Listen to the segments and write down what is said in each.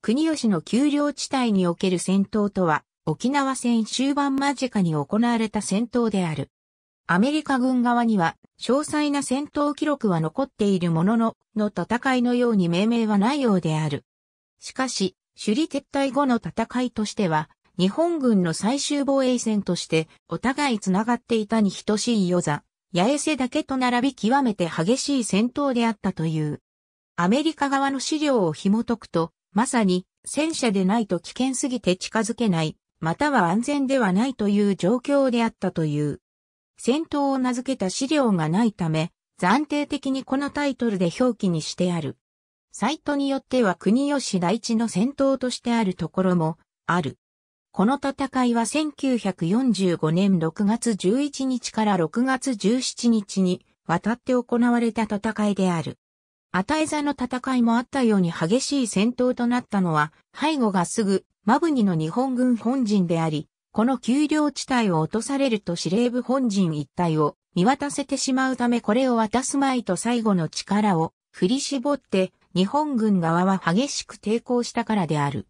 国吉の丘陵地帯における戦闘とは、沖縄戦終盤間近に行われた戦闘である。アメリカ軍側には、詳細な戦闘記録は残っているものの、の戦いのように命名はないようである。しかし、首里撤退後の戦いとしては、日本軍の最終防衛戦として、お互い繋がっていたに等しい余座、八重瀬だけと並び極めて激しい戦闘であったという。アメリカ側の資料を紐解くと、まさに戦車でないと危険すぎて近づけない、または安全ではないという状況であったという。戦闘を名付けた資料がないため、暫定的にこのタイトルで表記にしてある。サイトによっては国吉大地の戦闘としてあるところもある。この戦いは1945年6月11日から6月17日に渡って行われた戦いである。アタエザの戦いもあったように激しい戦闘となったのは、背後がすぐ、マブニの日本軍本陣であり、この丘陵地帯を落とされると司令部本陣一帯を見渡せてしまうためこれを渡すまいと最後の力を振り絞って日本軍側は激しく抵抗したからである。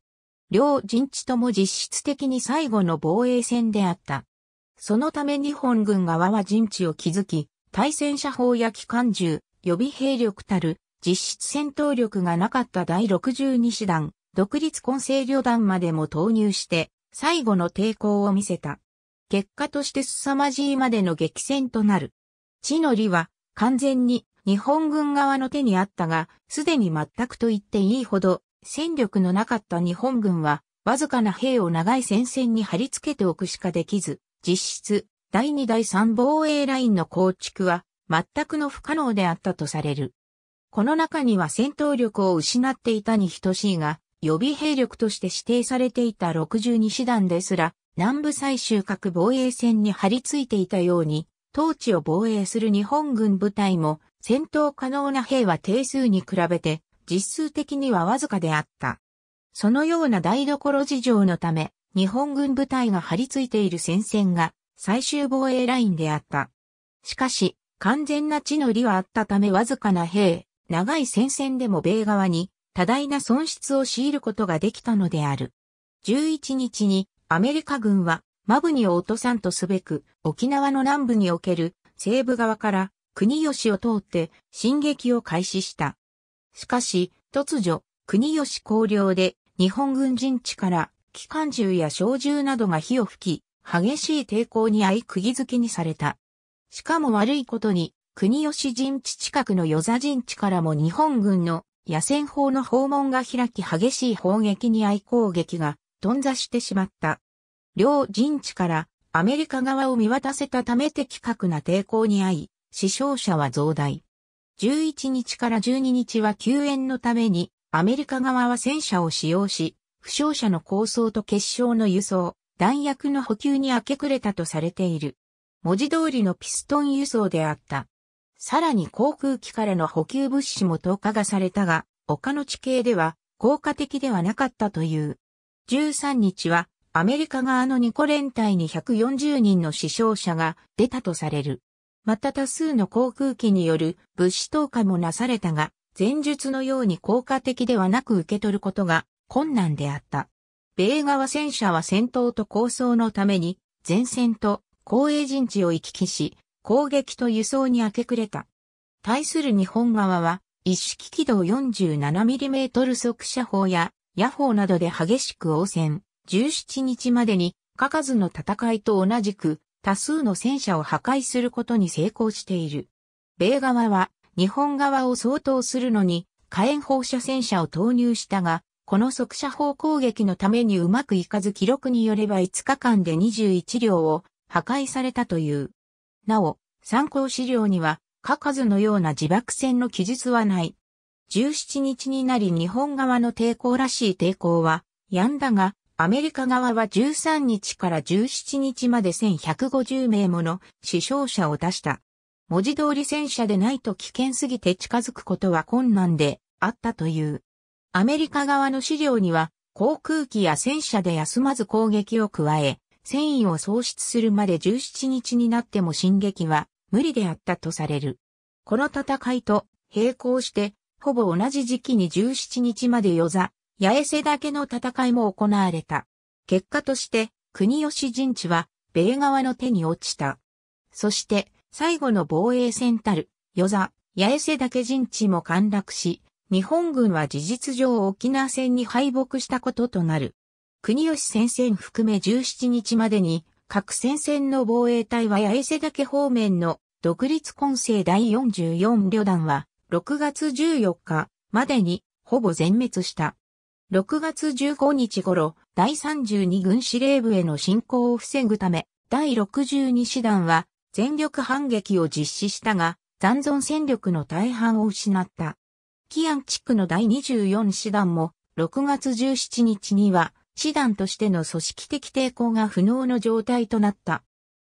両陣地とも実質的に最後の防衛戦であった。そのため日本軍側は陣地を築き、対戦車砲や機関銃、予備兵力たる実質戦闘力がなかった第62師団、独立混成旅団までも投入して、最後の抵抗を見せた。結果として凄まじいまでの激戦となる。地の利は完全に日本軍側の手にあったが、すでに全くと言っていいほど戦力のなかった日本軍は、わずかな兵を長い戦線に貼り付けておくしかできず、実質、第2第3防衛ラインの構築は、全くの不可能であったとされる。この中には戦闘力を失っていたに等しいが、予備兵力として指定されていた62師団ですら、南部最終核防衛線に張り付いていたように、当地を防衛する日本軍部隊も、戦闘可能な兵は定数に比べて、実数的にはわずかであった。そのような台所事情のため、日本軍部隊が張り付いている戦線が最終防衛ラインであった。しかし、完全な地の利はあったためわずかな兵、長い戦線でも米側に多大な損失を強いることができたのである。11日にアメリカ軍はマブニを落とさんとすべく沖縄の南部における西部側から国吉を通って進撃を開始した。しかし突如国吉高領で日本軍陣地から機関銃や小銃などが火を吹き激しい抵抗に遭い釘付けにされた。しかも悪いことに国吉陣地近くの与座陣地からも日本軍の野戦砲の訪問が開き激しい砲撃に愛攻撃が頓挫してしまった。両陣地からアメリカ側を見渡せたため的確な抵抗に遭い、死傷者は増大。11日から12日は救援のためにアメリカ側は戦車を使用し、負傷者の構想と結晶の輸送、弾薬の補給に明け暮れたとされている。文字通りのピストン輸送であった。さらに航空機からの補給物資も投下がされたが、丘の地形では効果的ではなかったという。13日はアメリカ側の2個連隊に140人の死傷者が出たとされる。また多数の航空機による物資投下もなされたが、前述のように効果的ではなく受け取ることが困難であった。米側戦車は戦闘と構想のために、前線と公営陣地を行き来し、攻撃と輸送に明け暮れた。対する日本側は、一式軌道 47mm 速射砲や、野砲などで激しく応戦。17日までに、かかずの戦いと同じく、多数の戦車を破壊することに成功している。米側は、日本側を相当するのに、火炎放射戦車を投入したが、この速射砲攻撃のためにうまくいかず記録によれば5日間で21両を破壊されたという。なお、参考資料には、カカのような自爆戦の記述はない。17日になり日本側の抵抗らしい抵抗は、やんだが、アメリカ側は13日から17日まで1150名もの死傷者を出した。文字通り戦車でないと危険すぎて近づくことは困難であったという。アメリカ側の資料には、航空機や戦車で休まず攻撃を加え、戦意を喪失するまで17日になっても進撃は無理であったとされる。この戦いと並行して、ほぼ同じ時期に17日まで与座、八重瀬だけの戦いも行われた。結果として、国吉陣地は、米側の手に落ちた。そして、最後の防衛戦たる、与座、八重瀬け陣地も陥落し、日本軍は事実上沖縄戦に敗北したこととなる。国吉戦線含め17日までに、各戦線の防衛隊は八重瀬岳方面の独立混成第44旅団は、6月14日までに、ほぼ全滅した。6月15日頃、第32軍司令部への侵攻を防ぐため、第62師団は全力反撃を実施したが、残存戦力の大半を失った。キアン地区の第24師団も6月17日には師団としての組織的抵抗が不能の状態となった。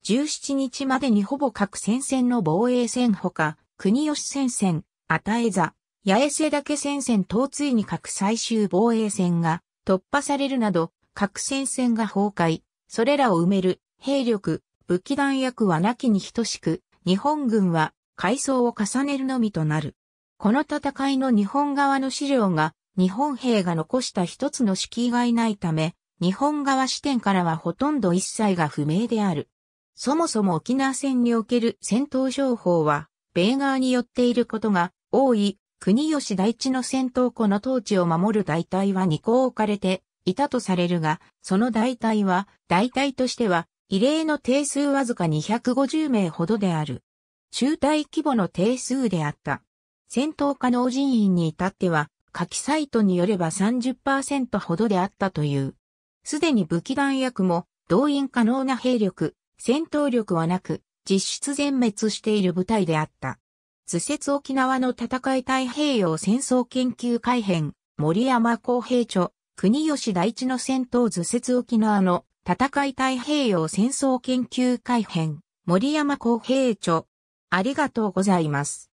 17日までにほぼ各戦線の防衛戦ほか、国吉戦線、与え座、八重瀬岳戦線等ついに各最終防衛戦が突破されるなど、各戦線が崩壊、それらを埋める兵力、武器弾薬はなきに等しく、日本軍は改装を重ねるのみとなる。この戦いの日本側の資料が日本兵が残した一つの式いないため、日本側視点からはほとんど一切が不明である。そもそも沖縄戦における戦闘情報は、米側によっていることが多い、国吉大地の戦闘庫の統治を守る大隊は2個置かれていたとされるが、その大隊は、大隊としては、異例の定数わずか250名ほどである。中隊規模の定数であった。戦闘家の人員に至っては、下記サイトによれば30%ほどであったという。すでに武器弾薬も動員可能な兵力、戦闘力はなく、実質全滅している部隊であった。図説沖縄の戦い太平洋戦争研究改編、森山公平著、国吉第一の戦闘図説沖縄の戦い太平洋戦争研究改編、森山公平著。ありがとうございます。